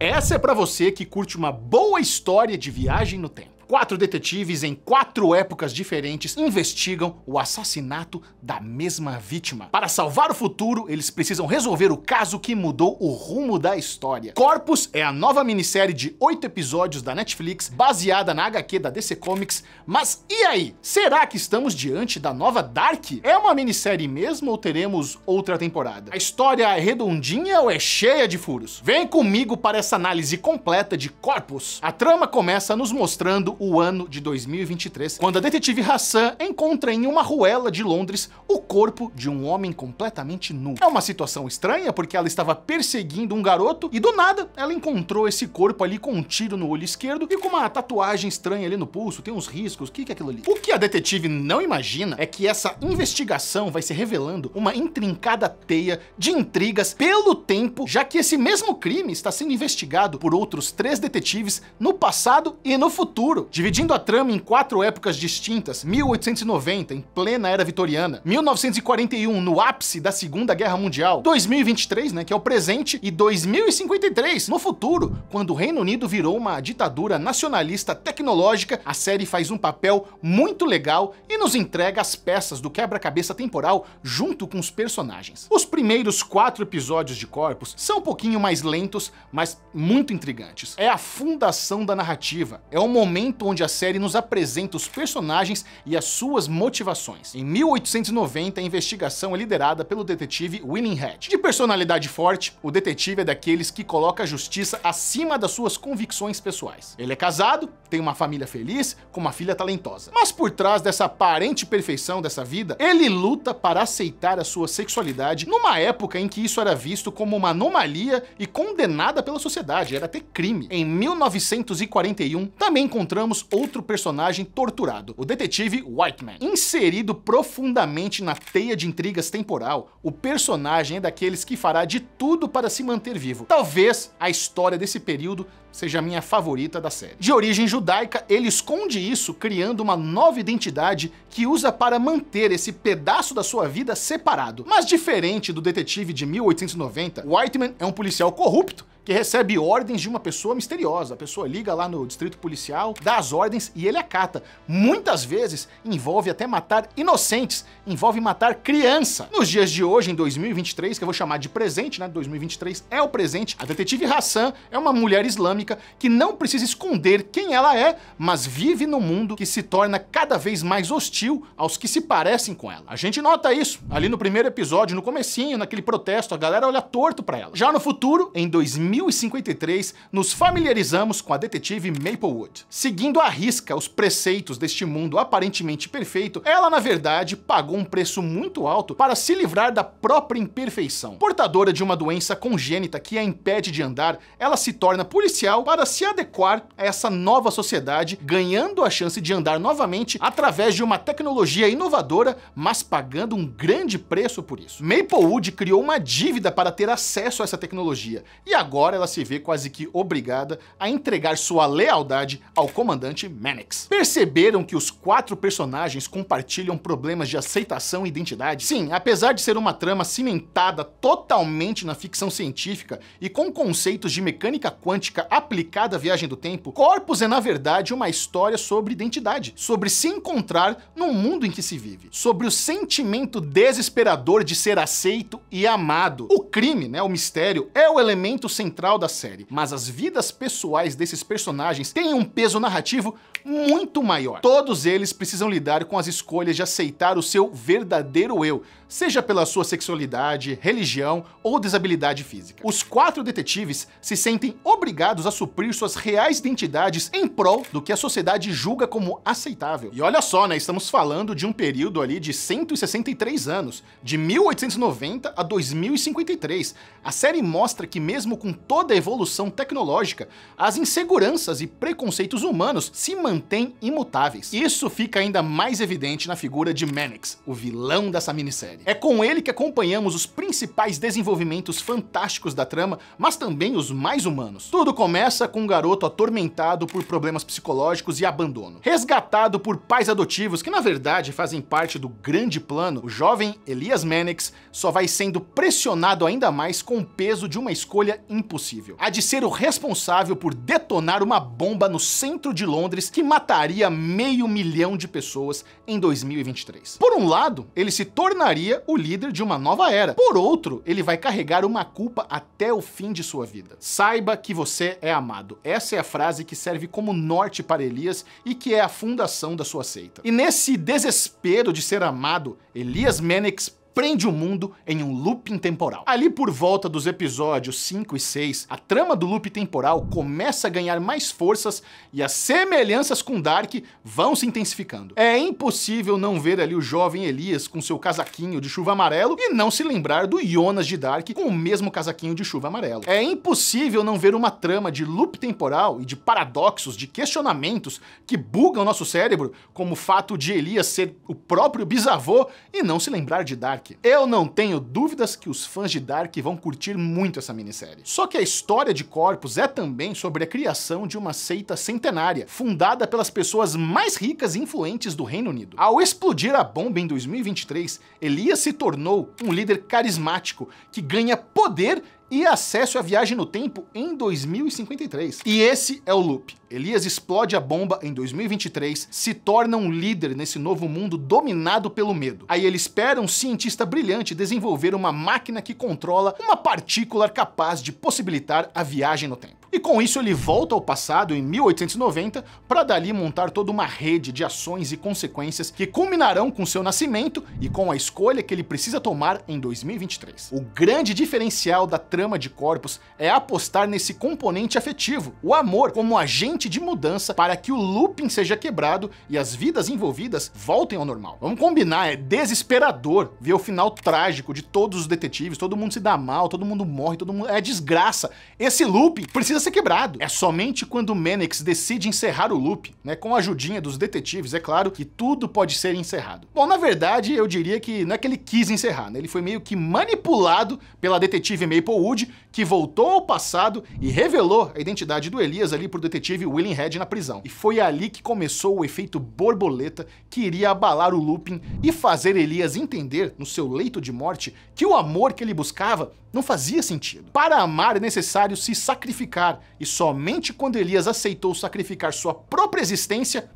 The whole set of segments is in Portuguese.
Essa é para você que curte uma boa história de viagem no tempo. Quatro detetives em quatro épocas diferentes investigam o assassinato da mesma vítima. Para salvar o futuro, eles precisam resolver o caso que mudou o rumo da história. Corpus é a nova minissérie de oito episódios da Netflix, baseada na HQ da DC Comics. Mas e aí? Será que estamos diante da nova Dark? É uma minissérie mesmo ou teremos outra temporada? A história é redondinha ou é cheia de furos? Vem comigo para essa análise completa de Corpus. A trama começa nos mostrando o ano de 2023, quando a detetive Hassan encontra em uma ruela de Londres o corpo de um homem completamente nu. É uma situação estranha, porque ela estava perseguindo um garoto e do nada ela encontrou esse corpo ali com um tiro no olho esquerdo e com uma tatuagem estranha ali no pulso, tem uns riscos, o que, que é aquilo ali? O que a detetive não imagina é que essa investigação vai se revelando uma intrincada teia de intrigas pelo tempo, já que esse mesmo crime está sendo investigado por outros três detetives no passado e no futuro dividindo a trama em quatro épocas distintas, 1890, em plena era vitoriana, 1941, no ápice da Segunda Guerra Mundial, 2023, né, que é o presente, e 2053, no futuro, quando o Reino Unido virou uma ditadura nacionalista tecnológica, a série faz um papel muito legal e nos entrega as peças do quebra-cabeça temporal junto com os personagens. Os primeiros quatro episódios de Corpus são um pouquinho mais lentos, mas muito intrigantes. É a fundação da narrativa, é o momento momento onde a série nos apresenta os personagens e as suas motivações. Em 1890, a investigação é liderada pelo detetive William Hatch. De personalidade forte, o detetive é daqueles que coloca a justiça acima das suas convicções pessoais. Ele é casado, tem uma família feliz, com uma filha talentosa. Mas por trás dessa aparente perfeição dessa vida, ele luta para aceitar a sua sexualidade numa época em que isso era visto como uma anomalia e condenada pela sociedade, era até crime. Em 1941, também encontramos encontramos outro personagem torturado, o detetive Whiteman. Inserido profundamente na teia de intrigas temporal, o personagem é daqueles que fará de tudo para se manter vivo. Talvez a história desse período seja a minha favorita da série. De origem judaica, ele esconde isso criando uma nova identidade que usa para manter esse pedaço da sua vida separado. Mas diferente do detetive de 1890, Whiteman é um policial corrupto que recebe ordens de uma pessoa misteriosa. A pessoa liga lá no distrito policial, dá as ordens e ele acata. Muitas vezes envolve até matar inocentes, envolve matar criança. Nos dias de hoje, em 2023, que eu vou chamar de presente, né? 2023 é o presente. A detetive Hassan é uma mulher islâmica que não precisa esconder quem ela é, mas vive num mundo que se torna cada vez mais hostil aos que se parecem com ela. A gente nota isso ali no primeiro episódio, no comecinho, naquele protesto, a galera olha torto para ela. Já no futuro, em 2000 1053, nos familiarizamos com a detetive Maplewood. Seguindo à risca os preceitos deste mundo aparentemente perfeito, ela na verdade pagou um preço muito alto para se livrar da própria imperfeição. Portadora de uma doença congênita que a impede de andar, ela se torna policial para se adequar a essa nova sociedade, ganhando a chance de andar novamente através de uma tecnologia inovadora, mas pagando um grande preço por isso. Maplewood criou uma dívida para ter acesso a essa tecnologia e agora Agora ela se vê quase que obrigada a entregar sua lealdade ao comandante Mannix. Perceberam que os quatro personagens compartilham problemas de aceitação e identidade? Sim, apesar de ser uma trama cimentada totalmente na ficção científica e com conceitos de mecânica quântica aplicada à viagem do tempo, Corpus é na verdade uma história sobre identidade, sobre se encontrar no mundo em que se vive, sobre o sentimento desesperador de ser aceito e amado. O crime, né, o mistério, é o elemento central central da série, mas as vidas pessoais desses personagens têm um peso narrativo muito maior. Todos eles precisam lidar com as escolhas de aceitar o seu verdadeiro eu, seja pela sua sexualidade, religião ou desabilidade física. Os quatro detetives se sentem obrigados a suprir suas reais identidades em prol do que a sociedade julga como aceitável. E olha só, né, estamos falando de um período ali de 163 anos, de 1890 a 2053. A série mostra que mesmo com toda a evolução tecnológica, as inseguranças e preconceitos humanos se mantêm imutáveis. Isso fica ainda mais evidente na figura de Mannix, o vilão dessa minissérie. É com ele que acompanhamos os principais desenvolvimentos fantásticos da trama, mas também os mais humanos. Tudo começa com um garoto atormentado por problemas psicológicos e abandono. Resgatado por pais adotivos que na verdade fazem parte do grande plano, o jovem Elias Mannix só vai sendo pressionado ainda mais com o peso de uma escolha impossível. A de ser o responsável por detonar uma bomba no centro de Londres que mataria meio milhão de pessoas em 2023. Por um lado, ele se tornaria seria o líder de uma nova era. Por outro, ele vai carregar uma culpa até o fim de sua vida. Saiba que você é amado. Essa é a frase que serve como norte para Elias e que é a fundação da sua seita. E nesse desespero de ser amado, Elias Menix prende o mundo em um looping temporal. Ali por volta dos episódios 5 e 6, a trama do loop temporal começa a ganhar mais forças e as semelhanças com Dark vão se intensificando. É impossível não ver ali o jovem Elias com seu casaquinho de chuva amarelo e não se lembrar do Jonas de Dark com o mesmo casaquinho de chuva amarelo. É impossível não ver uma trama de loop temporal e de paradoxos, de questionamentos que bugam nosso cérebro, como o fato de Elias ser o próprio bisavô e não se lembrar de Dark. Dark. Eu não tenho dúvidas que os fãs de Dark vão curtir muito essa minissérie. Só que a história de Corpus é também sobre a criação de uma seita centenária, fundada pelas pessoas mais ricas e influentes do Reino Unido. Ao explodir a bomba em 2023, Elias se tornou um líder carismático que ganha poder e acesso à viagem no tempo em 2053. E esse é o loop. Elias explode a bomba em 2023, se torna um líder nesse novo mundo dominado pelo medo. Aí ele espera um cientista brilhante desenvolver uma máquina que controla uma partícula capaz de possibilitar a viagem no tempo. E com isso ele volta ao passado em 1890 para dali montar toda uma rede de ações e consequências que culminarão com seu nascimento e com a escolha que ele precisa tomar em 2023. O grande diferencial da trama de Corpos é apostar nesse componente afetivo, o amor como agente de mudança para que o looping seja quebrado e as vidas envolvidas voltem ao normal. Vamos combinar, é desesperador ver o final trágico de todos os detetives, todo mundo se dá mal, todo mundo morre, todo mundo é desgraça. Esse looping precisa ser quebrado. É somente quando o decide encerrar o loop, né, com a ajudinha dos detetives, é claro, que tudo pode ser encerrado. Bom, na verdade, eu diria que não é que ele quis encerrar, né? Ele foi meio que manipulado pela detetive Maplewood, que voltou ao passado e revelou a identidade do Elias ali pro detetive William Head na prisão. E foi ali que começou o efeito borboleta que iria abalar o looping e fazer Elias entender, no seu leito de morte, que o amor que ele buscava não fazia sentido. Para amar é necessário se sacrificar, e somente quando Elias aceitou sacrificar sua própria existência,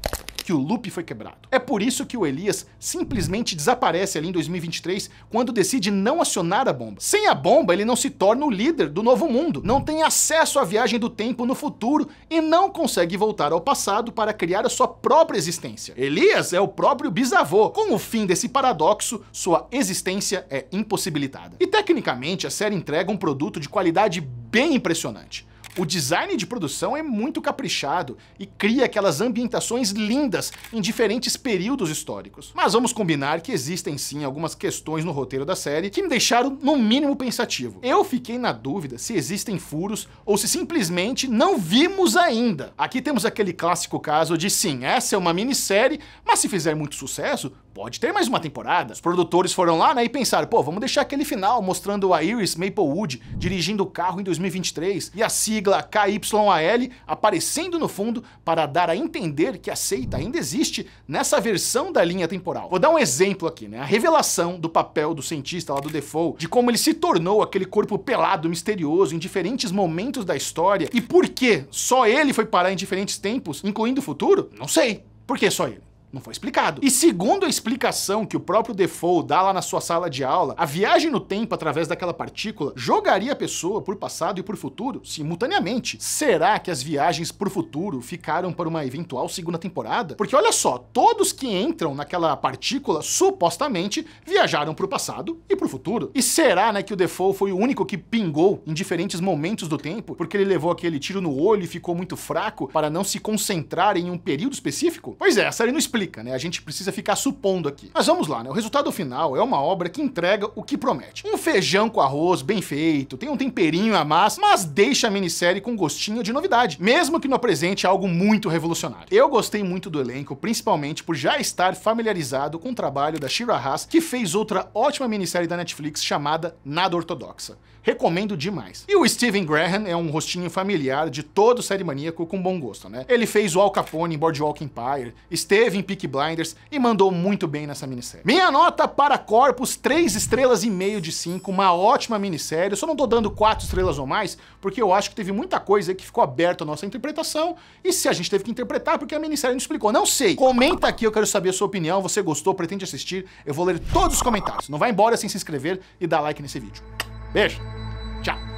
que o loop foi quebrado. É por isso que o Elias simplesmente desaparece ali em 2023 quando decide não acionar a bomba. Sem a bomba, ele não se torna o líder do novo mundo, não tem acesso à viagem do tempo no futuro e não consegue voltar ao passado para criar a sua própria existência. Elias é o próprio bisavô. Com o fim desse paradoxo, sua existência é impossibilitada. E tecnicamente, a série entrega um produto de qualidade bem impressionante. O design de produção é muito caprichado e cria aquelas ambientações lindas em diferentes períodos históricos. Mas vamos combinar que existem sim algumas questões no roteiro da série que me deixaram no mínimo pensativo. Eu fiquei na dúvida se existem furos ou se simplesmente não vimos ainda. Aqui temos aquele clássico caso de sim, essa é uma minissérie, mas se fizer muito sucesso, pode ter mais uma temporada. Os produtores foram lá né, e pensaram, pô, vamos deixar aquele final mostrando a Iris Maplewood dirigindo o carro em 2023 e a sigla sigla KYAL aparecendo no fundo para dar a entender que a seita ainda existe nessa versão da linha temporal. Vou dar um exemplo aqui, né? A revelação do papel do cientista lá do Defoe, de como ele se tornou aquele corpo pelado, misterioso, em diferentes momentos da história, e por que só ele foi parar em diferentes tempos, incluindo o futuro? Não sei. Por que só ele? Não foi explicado. E segundo a explicação que o próprio Defoe dá lá na sua sala de aula, a viagem no tempo através daquela partícula jogaria a pessoa por passado e por futuro simultaneamente. Será que as viagens por futuro ficaram para uma eventual segunda temporada? Porque olha só, todos que entram naquela partícula supostamente viajaram para o passado e para o futuro. E será né, que o Defoe foi o único que pingou em diferentes momentos do tempo porque ele levou aquele tiro no olho e ficou muito fraco para não se concentrar em um período específico? Pois é, a série não explica explica, né? A gente precisa ficar supondo aqui. Mas vamos lá, né? O resultado final é uma obra que entrega o que promete. Um feijão com arroz bem feito, tem um temperinho a mais, mas deixa a minissérie com gostinho de novidade, mesmo que não apresente algo muito revolucionário. Eu gostei muito do elenco, principalmente por já estar familiarizado com o trabalho da Shira Haas, que fez outra ótima minissérie da Netflix chamada Nada Ortodoxa. Recomendo demais. E o Steven Graham é um rostinho familiar de todo série maníaco com bom gosto, né? Ele fez o Al Capone em Boardwalk Empire, esteve em Peak Blinders e mandou muito bem nessa minissérie. Minha nota para Corpus, 3 estrelas e meio de 5, uma ótima minissérie. Eu só não tô dando 4 estrelas ou mais, porque eu acho que teve muita coisa que ficou aberta à nossa interpretação e se a gente teve que interpretar, porque a minissérie não explicou. Não sei. Comenta aqui, eu quero saber a sua opinião. Você gostou, pretende assistir? Eu vou ler todos os comentários. Não vai embora sem se inscrever e dar like nesse vídeo. Beijo, tchau.